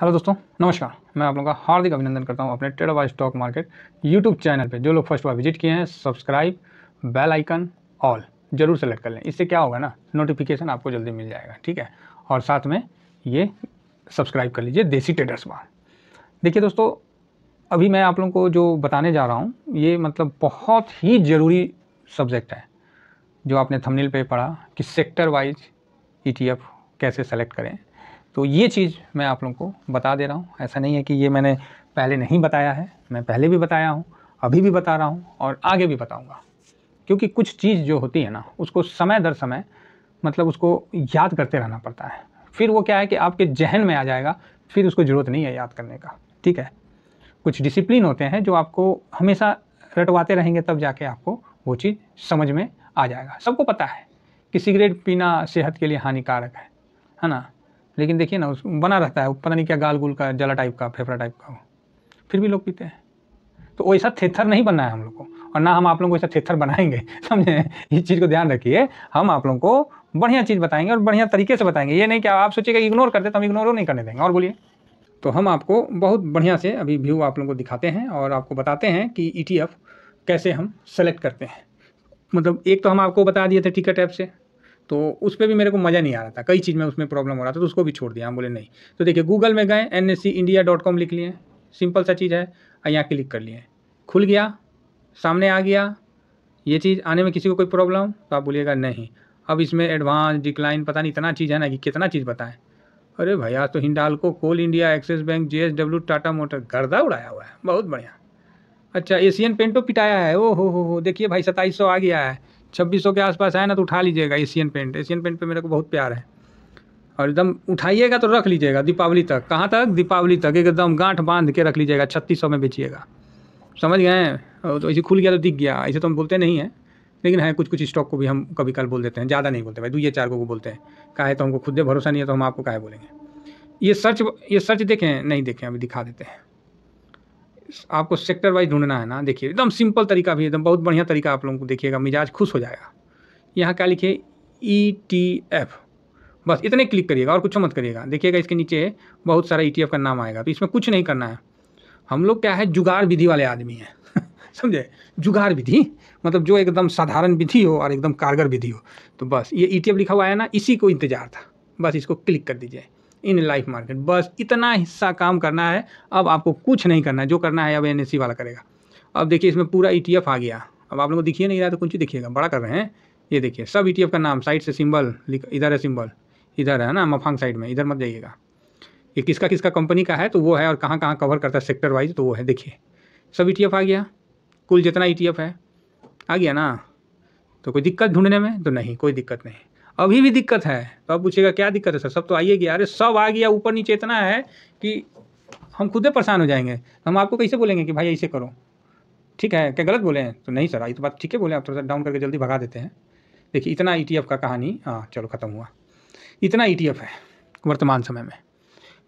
hello दोस्तों नमस्कार मैं आप लोगों का हार्दिक अभिनंदन करता हूं अपने trade by stock market YouTube channel पे जो लोग फर्स्ट बार विजिट किए हैं सब्सक्राइब बेल आइकन ऑल जरूर सेलेक्ट कर लें इससे क्या होगा ना नोटिफिकेशन आपको जल्दी मिल जाएगा ठीक है और साथ में ये सब्सक्राइब कर लीजिए देसी ट्रेडर्स बार देखिए दोस्तों अभी मैं आप लोगों को जो बताने जा रहा हूँ ये मतलब बहुत ही ज़रूरी सब्जेक्ट है जो आपने थमनील पर पढ़ा कि सेक्टर वाइज ई कैसे सेलेक्ट करें तो ये चीज़ मैं आप लोगों को बता दे रहा हूँ ऐसा नहीं है कि ये मैंने पहले नहीं बताया है मैं पहले भी बताया हूँ अभी भी बता रहा हूँ और आगे भी बताऊँगा क्योंकि कुछ चीज़ जो होती है ना उसको समय दर समय मतलब उसको याद करते रहना पड़ता है फिर वो क्या है कि आपके जहन में आ जाएगा फिर उसको ज़रूरत नहीं है याद करने का ठीक है कुछ डिसिप्लिन होते हैं जो आपको हमेशा रटवाते रहेंगे तब जाके आपको वो चीज़ समझ में आ जाएगा सबको पता है कि सिगरेट पीना सेहत के लिए हानिकारक है है ना लेकिन देखिए ना उस बना रहता है पता नहीं क्या गाल गुल का जला टाइप का फेफड़ा टाइप का हो फिर भी लोग पीते हैं तो वैसा थेथर नहीं बनना है हम लोग को और ना हम आप लोग को ऐसा थेथर बनाएंगे समझे इस चीज़ को ध्यान रखिए हम आप लोग को बढ़िया चीज़ बताएंगे और बढ़िया तरीके से बताएंगे ये नहीं कि आप सोचिएगा इग्नोर करते तो हम इग्नोर नहीं करने देंगे और बोलिए तो हम आपको बहुत बढ़िया से अभी व्यू आप लोगों को दिखाते हैं और आपको बताते हैं कि ई e कैसे हम सेलेक्ट करते हैं मतलब एक तो हम आपको बता दिए थे टिकट ऐप से तो उस पर भी मेरे को मज़ा नहीं आ रहा था कई चीज़ में उसमें प्रॉब्लम हो रहा था तो उसको भी छोड़ दिया हम बोले नहीं तो देखिए गूगल में गए N S C India dot com लिख लिए सिंपल सा चीज़ है और यहाँ क्लिक कर लिए खुल गया सामने आ गया ये चीज़ आने में किसी को कोई प्रॉब्लम तो आप बोलिएगा नहीं अब इसमें एडवांस डिक्लाइन पता नहीं इतना चीज़ है ना कि कितना चीज़ बताएं अरे भैया तो Hindalco Coal India Axis Bank J S W Tata motor गर्दा उड़ाया हुआ है बहुत बढ़िया अच्छा एशियन पेंटो तो पिटाया है ओ हो हो हो देखिए भाई सताईस सौ आ गया है छब्बीस सौ के आसपास आए ना तो उठा लीजिएगा एशियन पेंट एशियन पेंट पे मेरे को बहुत प्यार है और एकदम उठाइएगा तो रख लीजिएगा दीपावली तक कहाँ तक दीपावली तक एकदम गांठ बांध के रख लीजिएगा छत्तीस सौ में बेचिएगा समझ गए तो ऐसे खुल गया तो दिख गया ऐसे तो हम बोलते नहीं हैं लेकिन है हाँ, कुछ कुछ स्टॉक को भी हम कभी कल बोल देते हैं ज़्यादा नहीं बोलते भाई ये चार को बोलते हैं काहे तो हमको खुद भरोसा नहीं है तो हम आपको काहे बोलेंगे ये सर्च ये सर्च देखें नहीं देखें अभी दिखा देते हैं आपको सेक्टर वाइज ढूंढना है ना देखिए एकदम सिंपल तरीका भी एकदम बहुत बढ़िया तरीका आप लोगों को देखिएगा मिजाज खुश हो जाएगा यहाँ क्या लिखिए ई टी एफ बस इतने क्लिक करिएगा और कुछ मत करिएगा देखिएगा इसके नीचे बहुत सारा ई टी एफ का नाम आएगा तो इसमें कुछ नहीं करना है हम लोग क्या है जुगाड़ विधि वाले आदमी हैं समझे जुगाड़ विधि मतलब जो एकदम साधारण विधि हो और एकदम कारगर विधि हो तो बस ये ई e लिखा हुआ है ना इसी को इंतजार था बस इसको क्लिक कर दीजिए इन लाइफ मार्केट बस इतना हिस्सा काम करना है अब आपको कुछ नहीं करना है जो करना है अब एन e वाला करेगा अब देखिए इसमें पूरा ई e आ गया अब आप लोगों को दिखिए नहीं रहा तो कुछ दिखिएगा बड़ा कर रहे हैं ये देखिए सब ई e का नाम साइड से सिम्बल इधर है सिम्बल इधर है ना मफांग साइड में इधर मत जाइएगा ये किसका किसका कंपनी का है तो वो है और कहाँ कहाँ कवर करता है सेक्टर वाइज तो वो है देखिए सब ई आ गया कुल जितना ई है आ गया ना तो कोई दिक्कत ढूंढने में तो नहीं कोई दिक्कत नहीं अभी भी दिक्कत है तो आप पूछेगा क्या दिक्कत है सर सब तो आइएगी अरे सब आ गया ऊपर नीचे इतना है कि हम खुद परेशान हो जाएंगे हम आपको कैसे बोलेंगे कि भाई ऐसे करो ठीक है क्या गलत बोले हैं तो नहीं सर आई तो बात ठीक है बोले आप थोड़ा सा डाउन करके जल्दी भगा देते हैं देखिए इतना ई e का कहानी हाँ चलो ख़त्म हुआ इतना ई e है वर्तमान समय में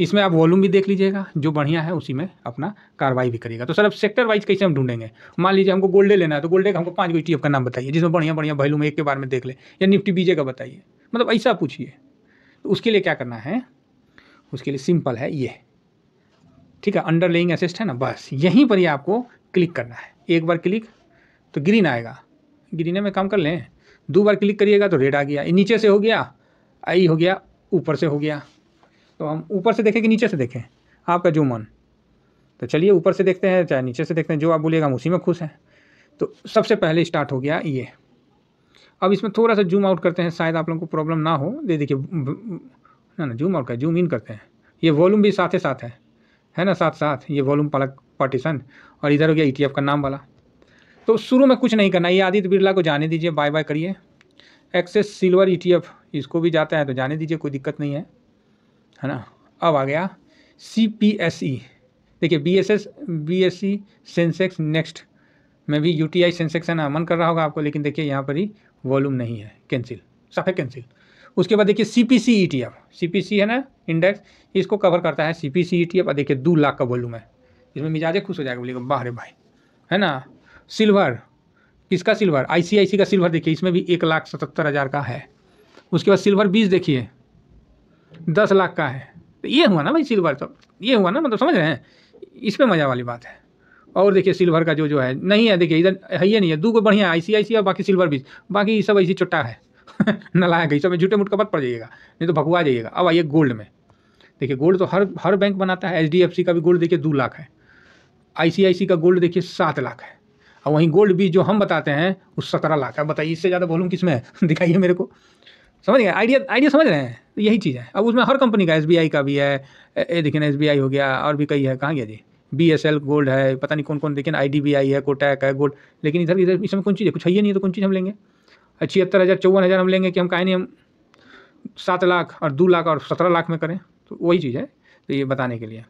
इसमें आप वॉल्यूम भी देख लीजिएगा जो बढ़िया है उसी में अपना कार्रवाई भी करिएगा तो सर अब सेक्टर वाइज कैसे हम ढूंढेंगे मान लीजिए हमको गोल्डे लेना है तो गोल्डे का हमको पाँच गो ई का नाम बताइए जिसमें बढ़िया बढ़िया वैल्यूम एक के बारे में देख ले या निफ्टी बीजे का बताइए मतलब ऐसा पूछिए तो उसके लिए क्या करना है उसके लिए सिंपल है ये ठीक है अंडर लेइंग असिस्ट है ना बस यहीं पर ही आपको क्लिक करना है एक बार क्लिक तो ग्रीन आएगा ग्रीने में काम कर लें दो बार क्लिक करिएगा तो रेड आ गया नीचे से हो गया आई हो गया ऊपर से हो गया तो हम ऊपर से देखें कि नीचे से देखें आपका जो मन तो चलिए ऊपर से देखते हैं चाहे नीचे से देखते हैं जो आप बोलिएगा हम उसी में खुश हैं तो सबसे पहले स्टार्ट हो गया ये अब इसमें थोड़ा सा जूम आउट करते हैं शायद आप लोगों को प्रॉब्लम ना हो दे देखिए ना ना जूम आउट कर जूम इन करते हैं ये वॉल्यूम भी साथ ही साथ है है ना साथ साथ ये वॉल्यूम पलक पार्टीशन और इधर हो गया ई e का नाम वाला तो शुरू में कुछ नहीं करना ये आदित्य बिरला को जाने दीजिए बाय बाय करिए एक्सेस सिल्वर ई इसको भी जाता है तो जाने दीजिए कोई दिक्कत नहीं है है ना अब आ गया सी पी एस ई देखिए B S S B S C Sensex next में भी यू टी आई सेंसेक्स है ना मन कर रहा होगा आपको लेकिन देखिए यहाँ पर ही वॉल्यूम नहीं है कैंसिल साफ है कैंसिल उसके बाद देखिए C P C E T F C P C है ना इंडेक्स इसको कवर करता है C P C E T F और देखिए दो लाख का वॉल्यूम है इसमें मिजाजे खुश हो जाएगा बोलिए बाहर भाई है ना सिल्वर किसका सिल्वर आई सी आई सी का सिल्वर देखिए इसमें भी एक लाख सतहत्तर हज़ार का है उसके बाद सिल्वर बीस देखिए दस लाख का है तो ये हुआ ना भाई सिल्वर तो ये हुआ ना मतलब समझ रहे हैं इसमें मज़ा वाली बात है और देखिए सिल्वर का जो जो है नहीं है देखिए इधर है ही नहीं है दो गो बढ़िया आई सी आई सी और बाकी सिल्वर बीच बाकी सब ऐसी चुट्टा है नलायक है सब झूठे मुठ का मत पड़ जाइएगा नहीं तो भगवा जाइएगा अब आइए गोल्ड में देखिए गोल्ड तो हर हर बैंक बनाता है एच का भी गोल्ड देखिए दो लाख है आई का गोल्ड देखिए सात लाख है और वहीं गोल्ड भी जो हम बताते हैं वो सत्रह लाख है बताइए इससे ज़्यादा बोलूँ किस में है दिखाइए मेरे को समझ गए आइडिया आइडिया समझ रहे हैं तो यही चीज़ है अब उसमें हर कंपनी का एस का भी है ये देखिए ना एस हो गया और भी कई है कहाँ गया G B S L gold है पता नहीं कौन कौन देखिए ना आई डी बी आई है कोटैक है गोल्ड लेकिन इधर इधर इसमें कौन चीज़ है कुछ है ही नहीं तो कौन चीज़ हम लेंगे छिहत्तर हज़ार चौवन हज़ार हम लेंगे कि हम कहें नहीं हम सात लाख और दो लाख और सत्रह लाख में करें तो वही चीज़ है तो ये बताने के लिए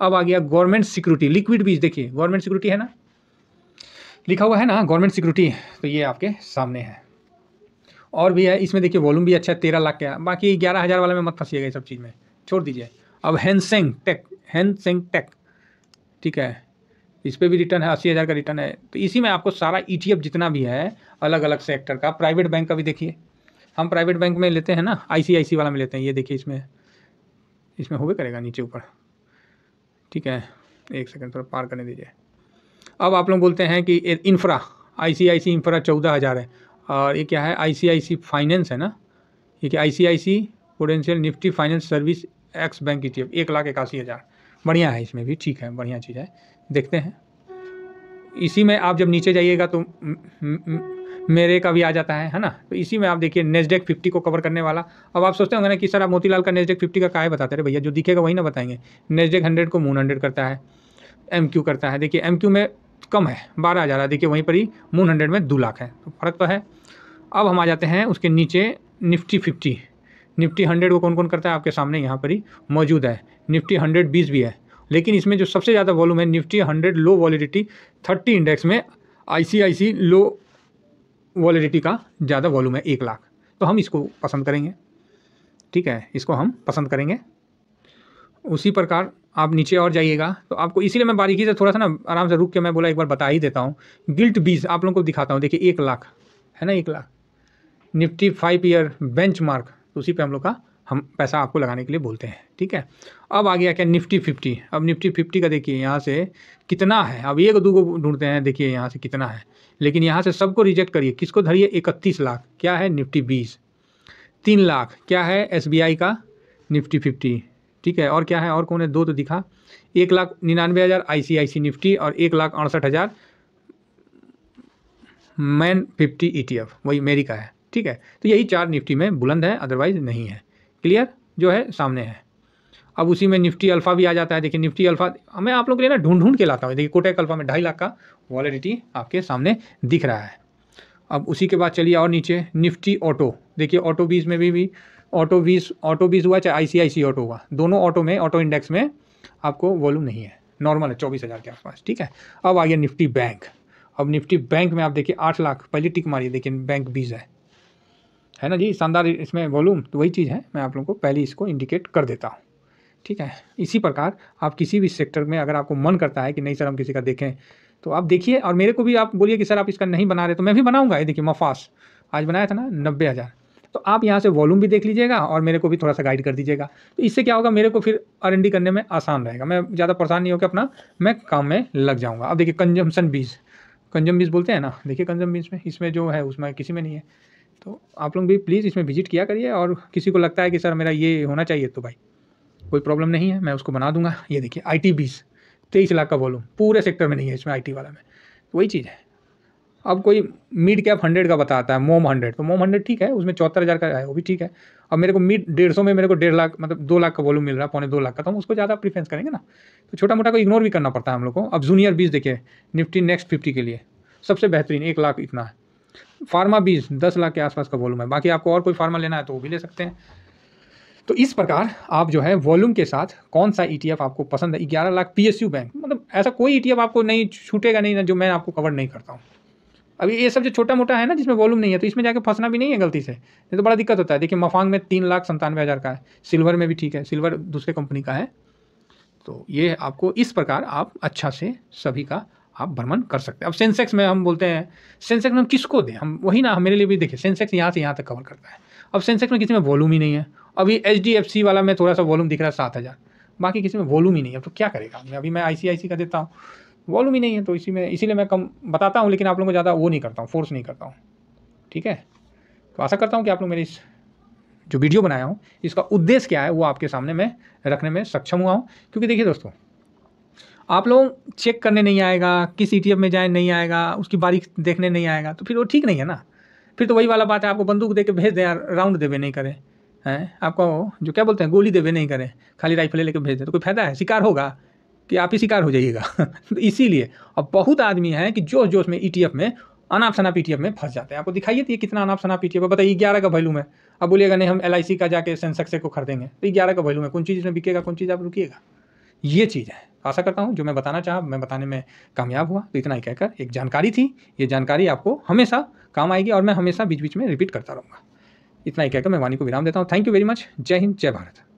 अब आ गया गवर्नमेंट सिक्योरिटी लिक्विड बीज देखिए गवर्नमेंट सिक्योरिटी है ना लिखा हुआ है ना गवर्नमेंट सिक्योरिटी तो ये आपके सामने है और भी है इसमें देखिए वॉल्यूम भी अच्छा है तेरह लाख का बाकी ग्यारह हज़ार वाले में मत फंसीएगा सब चीज़ में छोड़ दीजिए अब हैंसेंग टेक हैंसेंग टेक ठीक है इस पर भी रिटर्न है अस्सी हज़ार का रिटर्न है तो इसी में आपको सारा ई e जितना भी है अलग अलग सेक्टर का प्राइवेट बैंक का भी देखिए हम प्राइवेट बैंक में लेते हैं ना आई वाला में लेते हैं ये देखिए इसमें इसमें भी करेगा नीचे ऊपर ठीक है एक सेकेंड थोड़ा पार करने दीजिए अब आप लोग बोलते हैं कि इन्फ्रा आई सी आई सी इन्फ्रा चौदह हज़ार है और ये क्या है आईसीआईसी फाइनेंस है ना ये क्या ICICI prudential Nifty finance service X bank की टी एक लाख इक्यासी हज़ार बढ़िया है इसमें भी ठीक है बढ़िया चीज़ है देखते हैं इसी में आप जब नीचे जाइएगा तो मेरे का भी आ जाता है है ना तो इसी में आप देखिए नेस्डेक फिफ्टी को कवर करने वाला अब आप सोचते होंगे ना कि सर आप मोतीलाल का नेस्डेक फिफ्टी का काय बताते रहे भैया जो दिखेगा वही ना बताएंगे नेस्डेक हंड्रेड को मून हंड्रेड करता है एम क्यू करता है देखिए एम क्यू में कम है बारह हज़ार है देखिए वहीं पर ही मून हंड्रेड में दो लाख है तो फ़र्क तो है अब हम आ जाते हैं उसके नीचे निफ्टी फिफ्टी निफ्टी हंड्रेड को कौन कौन करता है आपके सामने यहाँ पर ही मौजूद है निफ्टी हंड्रेड बीस भी है लेकिन इसमें जो सबसे ज़्यादा वॉल्यूम है Nifty hundred low volatility thirty index में आई लो वॉलिडिटी का ज़्यादा वॉल्यूम है एक लाख तो हम इसको पसंद करेंगे ठीक है इसको हम पसंद करेंगे उसी प्रकार आप नीचे और जाइएगा तो आपको इसीलिए मैं बारीकी से थोड़ा सा ना आराम से रुक के मैं बोला एक बार बता ही देता हूँ गिल्ट बीज आप लोगों को दिखाता हूँ देखिए एक लाख है ना एक lakh Nifty five year benchmark उसी पर हम लोग का हम पैसा आपको लगाने के लिए बोलते हैं ठीक है अब आ गया क्या निफ्टी फिफ्टी अब निफ्टी फिफ्टी का देखिए यहाँ से कितना है अब एक दो को ढूंढते हैं देखिए यहाँ से कितना है लेकिन यहाँ से सबको रिजेक्ट करिए किसको धरिए इकतीस लाख क्या है निफ्टी बीस तीन लाख क्या है एस का निफ्टी फिफ्टी ठीक है और क्या है और कौन है दो तो दिखा एक लाख निन्यानवे हज़ार आई सी आई सी निफ्टी और एक लाख अड़सठ हज़ार man fifty E T F वही मेरी का है ठीक है तो यही चार निफ्टी में बुलंद है अदरवाइज नहीं है क्लियर जो है सामने है अब उसी में निफ्टी अल्फ़ा भी आ जाता है देखिए निफ्टी अल्फ़ा मैं आप लोग के लिए ना ढूंढ ढूंढ के लाता हूँ देखिए कोटेक अल्फ़ा में ढाई लाख का वॉलिडिटी आपके सामने दिख रहा है अब उसी के बाद चलिए और नीचे निफ्टी ऑटो देखिए ऑटो भी में भी, भी ऑटो बीस ऑटो बीस हुआ चाहे आई सी आई सी ऑटो हुआ दोनों ऑटो में ऑटो इंडेक्स में आपको वॉल्यूम नहीं है नॉर्मल है चौबीस हज़ार के आसपास ठीक है अब आ गया निफ्टी बैंक अब निफ्टी बैंक में आप देखिए आठ लाख पहले टिक मारिए लेकिन बैंक बीस है है ना जी शानदार इसमें वॉल्यूम तो वही चीज़ है मैं आप लोगों को पहले इसको इंडिकेट कर देता हूँ ठीक है इसी प्रकार आप किसी भी सेक्टर में अगर आपको मन करता है कि नहीं सर हम किसी का देखें तो आप देखिए और मेरे को भी आप बोलिए कि सर आप इसका नहीं बना रहे तो मैं भी बनाऊँगा ये देखिए मफास आज बनाया था ना नब्बे हज़ार तो आप यहाँ से वॉल्यूम भी देख लीजिएगा और मेरे को भी थोड़ा सा गाइड कर दीजिएगा तो इससे क्या होगा मेरे को फिर आर करने में आसान रहेगा मैं ज़्यादा परेशान नहीं होकर अपना मैं काम में लग जाऊँगा अब देखिए कंजम्पन बीज कंजम बीज बोलते हैं ना देखिए कंजम बीज में इसमें जो है उसमें किसी में नहीं है तो आप लोग भी प्लीज़ इसमें विजिट किया करिए और किसी को लगता है कि सर मेरा ये होना चाहिए तो भाई कोई प्रॉब्लम नहीं है मैं उसको बना दूंगा ये देखिए आई टी बीस तेईस लाख का वॉल्यूम पूरे सेक्टर में नहीं है इसमें आई टी वाला में वही चीज़ है अब कोई मिड कैप हंड्रेड का बताता है मोम हंड्रेड तो मोम हंड्रेड ठीक है उसमें चौहत्तर हज़ार का है वो भी ठीक है अब मेरे को मिड डेढ़ सौ में मेरे को डेढ़ लाख मतलब दो लाख का वॉल्यूम मिल रहा है पौने दो लाख का तो हम उसको ज़्यादा प्रीफरेंस करेंगे ना तो छोटा मोटा को इग्नोर भी करना पड़ता है हम लोग को अब जूनियर बीज देखिए निफ्टी नेक्स्ट फिफ्टी के लिए सबसे बेहतरीन एक लाख इतना है फार्मा बीज दस लाख के आसपास का वॉल्यूम है बाकी आपको और कोई फार्मा लेना है तो वो भी ले सकते हैं तो इस प्रकार आप जो है वॉल्यूम के साथ कौन सा ईटीएफ e आपको पसंद है ग्यारह लाख पीएसयू बैंक मतलब ऐसा कोई ईटीएफ e आपको नहीं छूटेगा नहीं ना जो मैं आपको कवर नहीं करता हूँ अभी ये सब जो छोटा मोटा है ना जिसमें वॉल्यूम नहीं है तो इसमें जाके फंसना भी नहीं है गलती से ये तो बड़ा दिक्कत होता है देखिए मफांग में तीन लाख संतानवे हज़ार का है सिल्वर में भी ठीक है सिल्वर दूसरे कंपनी का है तो ये आपको इस प्रकार आप अच्छा से सभी का आप भ्रमण कर सकते हैं अब सेंसेक्स में हम बोलते हैं सेंसेक्स में हम किसको दें हम वही ना मेरे लिए भी देखिए सेंसेक्स यहाँ से यहाँ तक कवर करता है अब सेंसेक्स में किसी में वॉल्यूम ही नहीं है अभी एच वाला में थोड़ा सा वॉल्यूम दिख रहा है सात बाकी किसी में वॉल्यूम ही नहीं है तो क्या करेगा मैं अभी मैं आई का देता हूँ वॉल्यूम ही नहीं है तो इसी में इसीलिए मैं कम बताता हूँ लेकिन आप लोगों को ज़्यादा वो नहीं करता हूँ फोर्स नहीं करता हूँ ठीक है तो आशा करता हूँ कि आप लोग मेरी इस जो वीडियो बनाया हूँ इसका उद्देश्य क्या है वो आपके सामने मैं रखने में सक्षम हुआ हूँ क्योंकि देखिए दोस्तों आप लोग चेक करने नहीं आएगा किस ई e में जाए नहीं आएगा उसकी बारीक देखने नहीं आएगा तो फिर वो ठीक नहीं है ना फिर तो वही वाला बात है आपको बंदूक दे के भेज दें राउंड देवे नहीं करें हैं आपको जो क्या बोलते हैं गोली देवे नहीं करें खाली राइफलें लेके भेज दें तो कोई फायदा है शिकार होगा कि आप ही शिकार हो जाइएगा तो इसीलिए अब बहुत आदमी हैं कि जोश जोश में ई e में अनाप शनाप ई e में फंस जाते हैं आपको दिखाइए तो ये कितना अनाप शनाप ई e टी एफ बताइए ग्यारह का वैल्यू में अब बोलिएगा नहीं हम एल का जाके सेंसेक्स को खरीदेंगे तो ग्यारह का वैल्यू में कौन चीज़ में बिकेगा कौन चीज़ आप रुकीगा ये चीज़ है आशा करता हूँ जो मैं बताना चाहा मैं बताने में कामयाब हुआ तो इतना ही कहकर एक जानकारी थी ये जानकारी आपको हमेशा काम आएगी और मैं हमेशा बीच बीच में रिपीट करता रहूँगा इतना ही कहकर मैं वाणी को विराम देता हूँ थैंक यू वेरी मच जय हिंद जय भारत